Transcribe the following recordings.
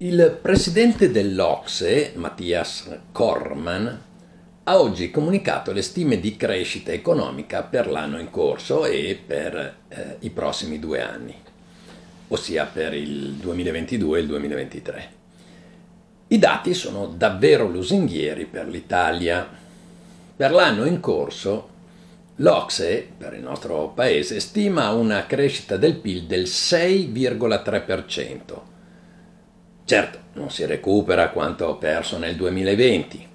Il presidente dell'Ocse, Mattias Korman, ha oggi comunicato le stime di crescita economica per l'anno in corso e per eh, i prossimi due anni, ossia per il 2022 e il 2023. I dati sono davvero lusinghieri per l'Italia. Per l'anno in corso l'Ocse, per il nostro paese, stima una crescita del PIL del 6,3% Certo, non si recupera quanto perso nel 2020,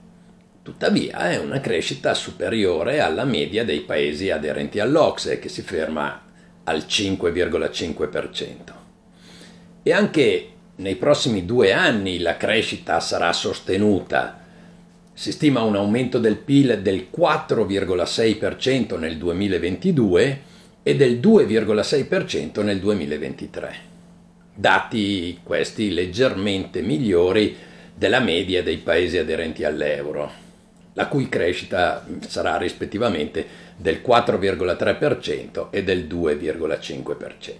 tuttavia è una crescita superiore alla media dei paesi aderenti all'Ocse che si ferma al 5,5%. E anche nei prossimi due anni la crescita sarà sostenuta. Si stima un aumento del PIL del 4,6% nel 2022 e del 2,6% nel 2023 dati questi leggermente migliori della media dei paesi aderenti all'euro, la cui crescita sarà rispettivamente del 4,3% e del 2,5%.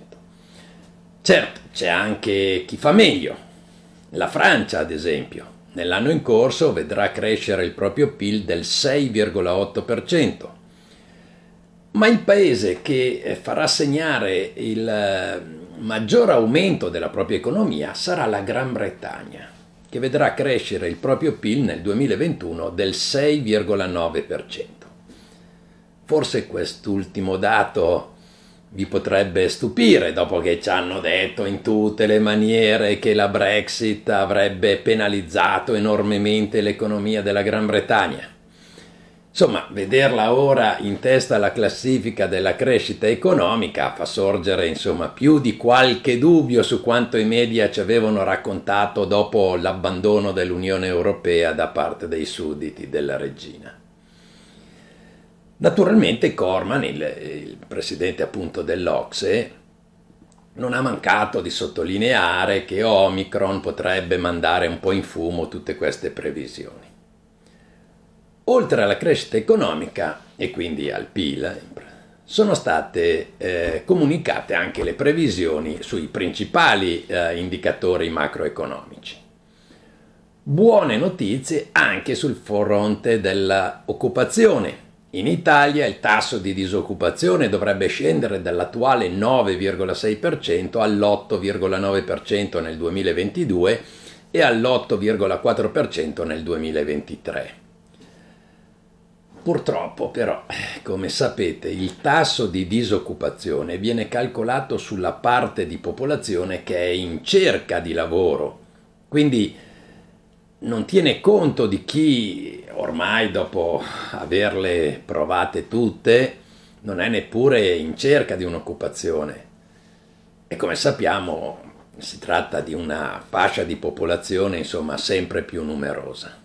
Certo, c'è anche chi fa meglio. La Francia, ad esempio, nell'anno in corso vedrà crescere il proprio PIL del 6,8%. Ma il paese che farà segnare il maggior aumento della propria economia sarà la Gran Bretagna, che vedrà crescere il proprio PIL nel 2021 del 6,9%. Forse quest'ultimo dato vi potrebbe stupire dopo che ci hanno detto in tutte le maniere che la Brexit avrebbe penalizzato enormemente l'economia della Gran Bretagna. Insomma, vederla ora in testa alla classifica della crescita economica fa sorgere insomma, più di qualche dubbio su quanto i media ci avevano raccontato dopo l'abbandono dell'Unione Europea da parte dei sudditi della regina. Naturalmente Corman, il, il presidente appunto dell'Ocse, non ha mancato di sottolineare che Omicron potrebbe mandare un po' in fumo tutte queste previsioni. Oltre alla crescita economica e quindi al PIL, sono state eh, comunicate anche le previsioni sui principali eh, indicatori macroeconomici. Buone notizie anche sul fronte dell'occupazione. In Italia il tasso di disoccupazione dovrebbe scendere dall'attuale 9,6% all'8,9% nel 2022 e all'8,4% nel 2023. Purtroppo però, come sapete, il tasso di disoccupazione viene calcolato sulla parte di popolazione che è in cerca di lavoro, quindi non tiene conto di chi ormai dopo averle provate tutte non è neppure in cerca di un'occupazione. E come sappiamo si tratta di una fascia di popolazione insomma sempre più numerosa.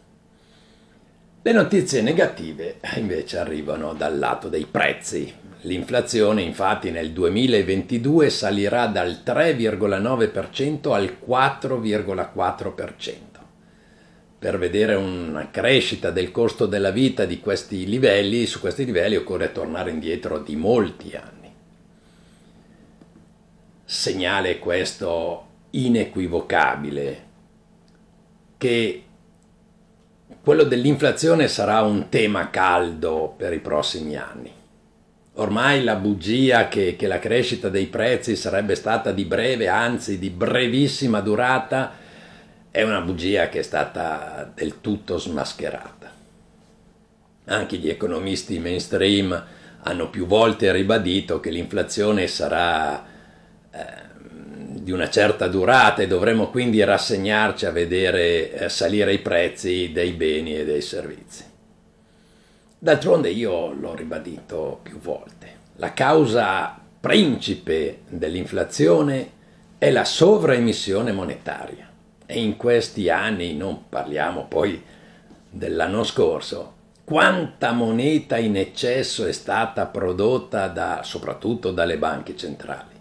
Le notizie negative eh, invece arrivano dal lato dei prezzi. L'inflazione infatti nel 2022 salirà dal 3,9% al 4,4%. Per vedere una crescita del costo della vita di questi livelli, su questi livelli occorre tornare indietro di molti anni. Segnale questo inequivocabile che quello dell'inflazione sarà un tema caldo per i prossimi anni. Ormai la bugia che, che la crescita dei prezzi sarebbe stata di breve, anzi di brevissima durata, è una bugia che è stata del tutto smascherata. Anche gli economisti mainstream hanno più volte ribadito che l'inflazione sarà eh, di una certa durata e dovremo quindi rassegnarci a vedere eh, salire i prezzi dei beni e dei servizi. D'altronde io l'ho ribadito più volte, la causa principe dell'inflazione è la sovraemissione monetaria e in questi anni, non parliamo poi dell'anno scorso, quanta moneta in eccesso è stata prodotta da, soprattutto dalle banche centrali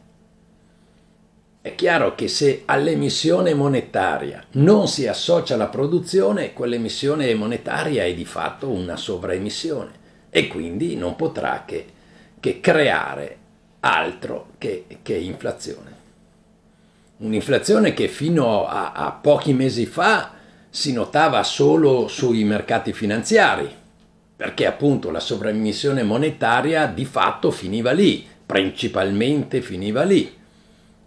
è chiaro che se all'emissione monetaria non si associa la produzione, quell'emissione monetaria è di fatto una sovraemissione e quindi non potrà che, che creare altro che, che inflazione. Un'inflazione che fino a, a pochi mesi fa si notava solo sui mercati finanziari, perché appunto la sovraemissione monetaria di fatto finiva lì, principalmente finiva lì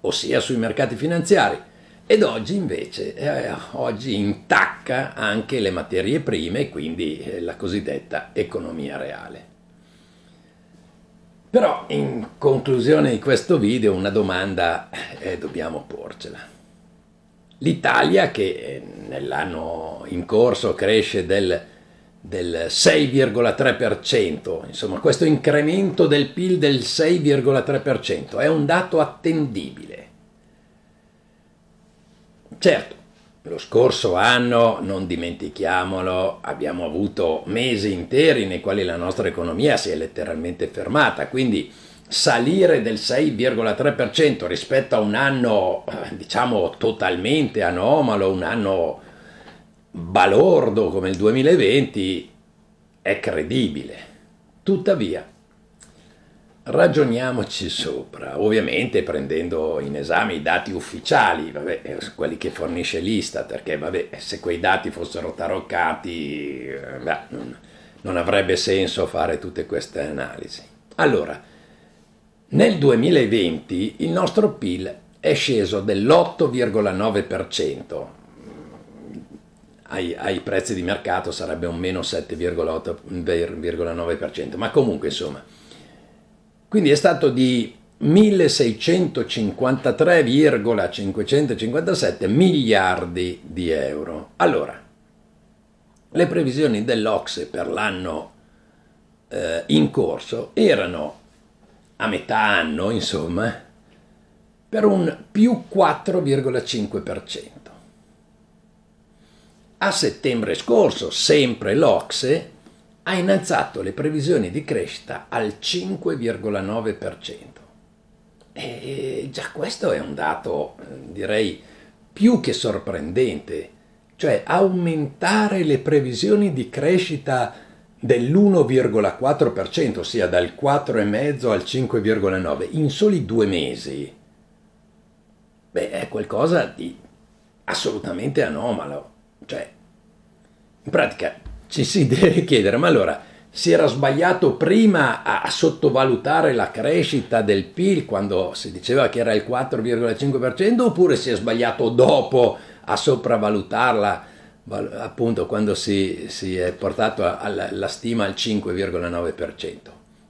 ossia sui mercati finanziari. Ed oggi invece, eh, oggi intacca anche le materie prime, quindi eh, la cosiddetta economia reale. Però in conclusione di questo video una domanda eh, dobbiamo porcela. L'Italia che eh, nell'anno in corso cresce del del 6,3%, insomma questo incremento del PIL del 6,3% è un dato attendibile. Certo, lo scorso anno, non dimentichiamolo, abbiamo avuto mesi interi nei quali la nostra economia si è letteralmente fermata, quindi salire del 6,3% rispetto a un anno eh, diciamo totalmente anomalo, un anno balordo come il 2020 è credibile. Tuttavia, ragioniamoci sopra, ovviamente prendendo in esame i dati ufficiali, vabbè, eh, quelli che fornisce l'Istat, perché vabbè, eh, se quei dati fossero taroccati eh, beh, non, non avrebbe senso fare tutte queste analisi. Allora, nel 2020 il nostro PIL è sceso dell'8,9%, ai, ai prezzi di mercato sarebbe un meno 7,9%, ma comunque insomma. Quindi è stato di 1653,557 miliardi di euro. Allora, le previsioni dell'Ocse per l'anno eh, in corso erano a metà anno, insomma, per un più 4,5%. A settembre scorso, sempre l'Ocse ha innalzato le previsioni di crescita al 5,9%. E già questo è un dato, eh, direi, più che sorprendente, cioè aumentare le previsioni di crescita dell'1,4%, ossia dal 4,5 al 5,9, in soli due mesi. Beh, è qualcosa di assolutamente anomalo. Cioè, in pratica ci si deve chiedere, ma allora si era sbagliato prima a sottovalutare la crescita del PIL quando si diceva che era il 4,5% oppure si è sbagliato dopo a sopravvalutarla appunto quando si, si è portato alla, alla stima al 5,9%.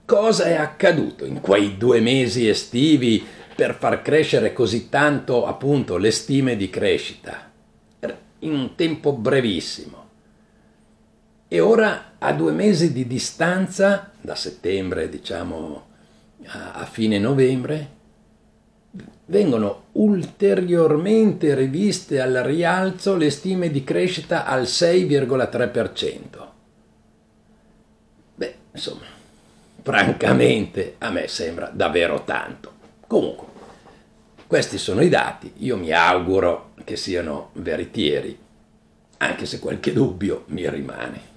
Cosa è accaduto in quei due mesi estivi per far crescere così tanto appunto le stime di crescita? in un tempo brevissimo. E ora, a due mesi di distanza, da settembre diciamo a fine novembre, vengono ulteriormente riviste al rialzo le stime di crescita al 6,3%. Beh, insomma, francamente a me sembra davvero tanto. Comunque, questi sono i dati, io mi auguro che siano veritieri, anche se qualche dubbio mi rimane.